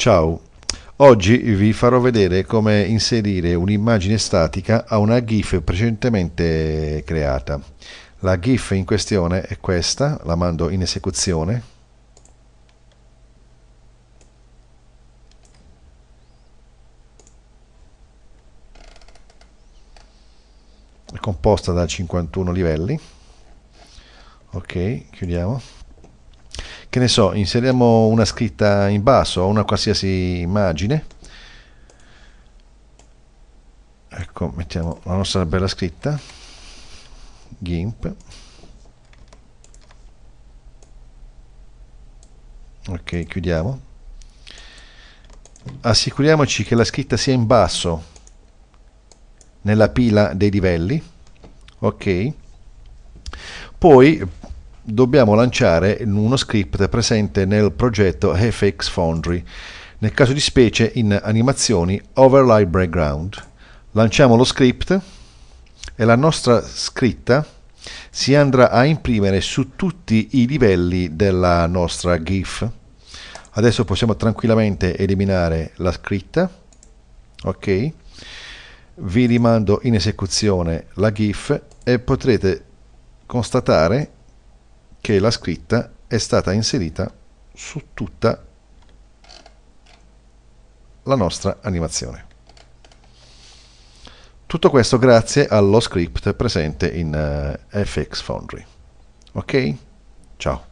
Ciao, oggi vi farò vedere come inserire un'immagine statica a una GIF precedentemente creata. La GIF in questione è questa, la mando in esecuzione. È composta da 51 livelli. Ok, chiudiamo che ne so, inseriamo una scritta in basso o una qualsiasi immagine. Ecco, mettiamo la nostra bella scritta, GIMP. Ok, chiudiamo. Assicuriamoci che la scritta sia in basso nella pila dei livelli. Ok. Poi dobbiamo lanciare uno script presente nel progetto FX Foundry, nel caso di specie in animazioni overlay background. Lanciamo lo script e la nostra scritta si andrà a imprimere su tutti i livelli della nostra GIF. Adesso possiamo tranquillamente eliminare la scritta. Ok. Vi rimando in esecuzione la GIF e potrete constatare che la scritta è stata inserita su tutta la nostra animazione. Tutto questo grazie allo script presente in uh, eh, FX Foundry. Ok? Ciao.